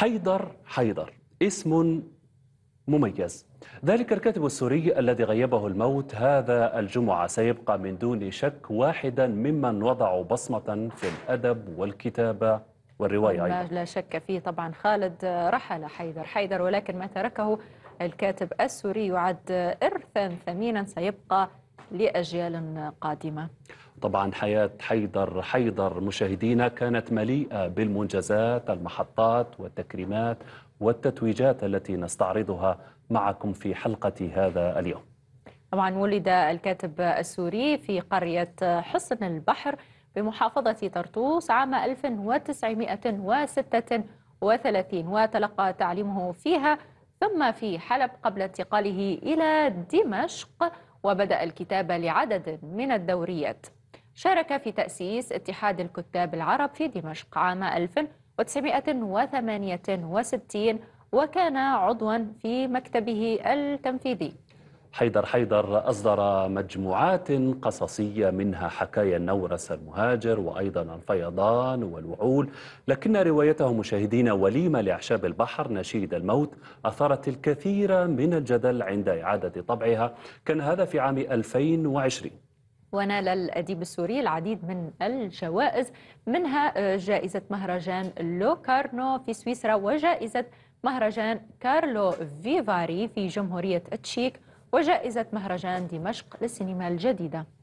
حيدر حيدر اسم مميز ذلك الكاتب السوري الذي غيبه الموت هذا الجمعة سيبقى من دون شك واحدا ممن وضعوا بصمة في الأدب والكتابة والرواية أيضا لا شك فيه طبعا خالد رحل حيدر حيدر ولكن ما تركه الكاتب السوري يعد إرثا ثمينا سيبقى لأجيال قادمة طبعا حياة حيدر حيدر مشاهدينا كانت مليئة بالمنجزات المحطات والتكريمات والتتويجات التي نستعرضها معكم في حلقة هذا اليوم طبعا ولد الكاتب السوري في قرية حصن البحر بمحافظة طرطوس عام 1936 وتلقى تعليمه فيها ثم في حلب قبل انتقاله إلى دمشق وبدأ الكتابة لعدد من الدوريات شارك في تأسيس اتحاد الكتاب العرب في دمشق عام 1968 وكان عضوا في مكتبه التنفيذي حيدر حيدر أصدر مجموعات قصصية منها حكايا النورس المهاجر وأيضا الفيضان والوعول لكن روايته مشاهدين وليمة لأعشاب البحر نشيد الموت أثارت الكثير من الجدل عند إعادة طبعها كان هذا في عام 2020 ونال الأديب السوري العديد من الجوائز منها آه، جائزة مهرجان لوكارنو في سويسرا وجائزة مهرجان كارلو فيفاري في جمهورية التشيك وجائزة مهرجان دمشق للسينما الجديدة